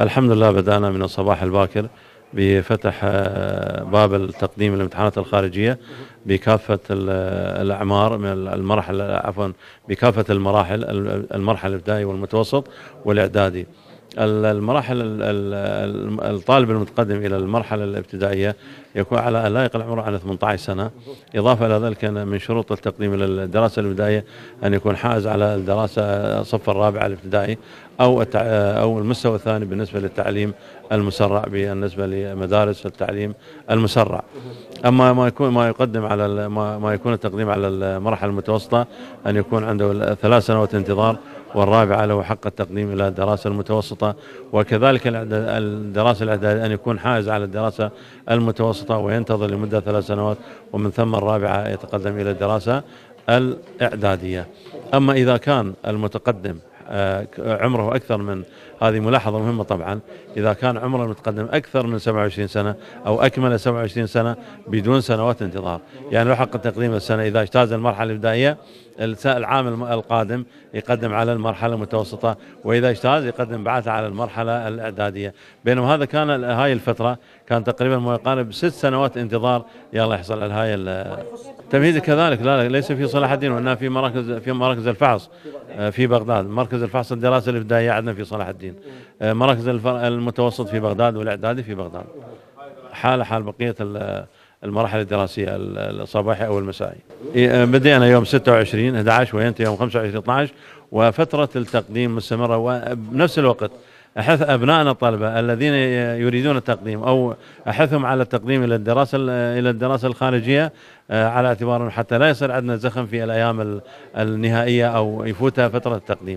الحمد لله بدأنا من الصباح الباكر بفتح آه، باب تقديم الامتحانات الخارجية بكافة الأعمار من المرحلة عفوا بكافة المراحل المرحلة الابتدائي والمتوسط والإعدادي المراحل الطالب المتقدم إلى المرحلة الابتدائية يكون على لا يقل عمره عن 18 سنة إضافة إلى ذلك أن من شروط التقديم إلى الدراسة البدائيه أن يكون حائز على الدراسة الصف الرابع الابتدائي أو أو المستوى الثاني بالنسبة للتعليم المسرع بالنسبة لمدارس التعليم المسرع أما ما يكون ما يقدم على ما يكون التقديم على المرحلة المتوسطة أن يكون عنده ثلاث سنوات انتظار والرابعة له حق التقديم إلى الدراسة المتوسطة وكذلك الدراسة الإعدادية أن يكون حائز على الدراسة المتوسطة وينتظر لمدة ثلاث سنوات ومن ثم الرابعة يتقدم إلى الدراسة الإعدادية أما إذا كان المتقدم آه، عمره أكثر من هذه ملاحظة مهمة طبعا إذا كان عمر المتقدم أكثر من 27 سنة أو أكمل 27 سنة بدون سنوات انتظار يعني له حق تقديم السنة إذا اجتاز المرحلة الإبدائية العام القادم يقدم على المرحلة المتوسطة وإذا اجتاز يقدم بعثه على المرحلة الإعدادية بينما هذا كان هاي الفترة كان تقريبا ما يقارب ست سنوات انتظار يلا يحصل على هاي التمهيد كذلك لا ليس في صلاح الدين وانما في مراكز في مراكز الفحص آه، في بغداد مركز مراكز الفحص الدراسي الإبداعية عندنا في صلاح الدين آه، مراكز المتوسط في بغداد والإعدادي في بغداد حال حال بقية المراحل الدراسية الصباحي أو المسائي آه، بدينا يوم 26 11 وينتهي يوم 25 12 وفترة التقديم مستمرة وبنفس الوقت أحث أبنائنا الطلبة الذين يريدون التقديم أو أحثهم على التقديم إلى الدراسة إلى الدراسة الخارجية آه، على اعتبار حتى لا يصير عندنا زخم في الأيام النهائية أو يفوتها فترة التقديم